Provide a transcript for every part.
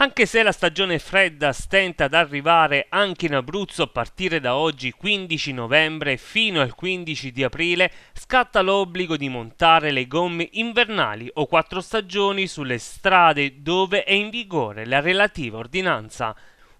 Anche se la stagione fredda stenta ad arrivare anche in Abruzzo a partire da oggi 15 novembre fino al 15 di aprile scatta l'obbligo di montare le gomme invernali o quattro stagioni sulle strade dove è in vigore la relativa ordinanza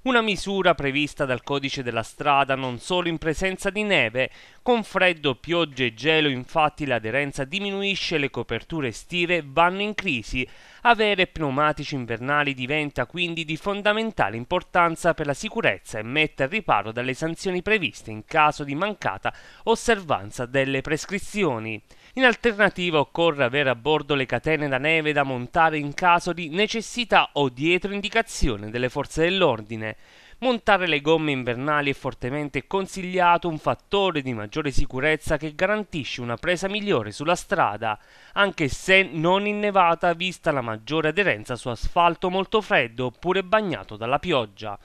una misura prevista dal codice della strada non solo in presenza di neve, con freddo, piogge e gelo infatti l'aderenza diminuisce e le coperture estive vanno in crisi. Avere pneumatici invernali diventa quindi di fondamentale importanza per la sicurezza e mette al riparo dalle sanzioni previste in caso di mancata osservanza delle prescrizioni. In alternativa occorre avere a bordo le catene da neve da montare in caso di necessità o dietro indicazione delle forze dell'ordine. Montare le gomme invernali è fortemente consigliato, un fattore di maggiore sicurezza che garantisce una presa migliore sulla strada, anche se non innevata vista la maggiore aderenza su asfalto molto freddo oppure bagnato dalla pioggia.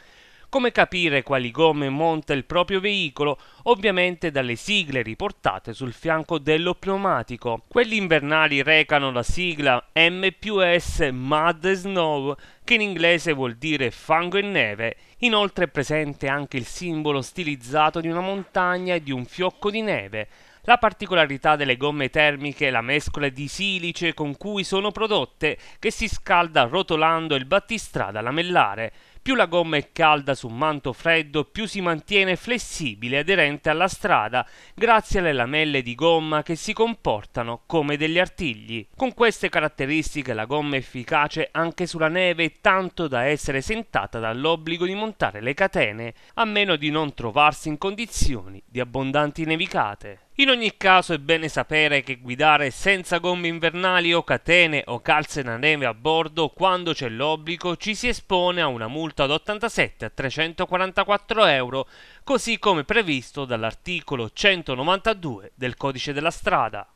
Come capire quali gomme monta il proprio veicolo? Ovviamente dalle sigle riportate sul fianco dello pneumatico. Quelli invernali recano la sigla M più S Mud Snow, che in inglese vuol dire fango e neve. Inoltre è presente anche il simbolo stilizzato di una montagna e di un fiocco di neve. La particolarità delle gomme termiche è la mescola di silice con cui sono prodotte, che si scalda rotolando il battistrada lamellare. Più la gomma è calda su un manto freddo, più si mantiene flessibile e aderente alla strada grazie alle lamelle di gomma che si comportano come degli artigli. Con queste caratteristiche la gomma è efficace anche sulla neve tanto da essere esentata dall'obbligo di montare le catene, a meno di non trovarsi in condizioni di abbondanti nevicate. In ogni caso è bene sapere che guidare senza gomme invernali o catene o calze da neve a bordo quando c'è l'obbligo ci si espone a una multa da 87 a 344 euro, così come previsto dall'articolo 192 del codice della strada.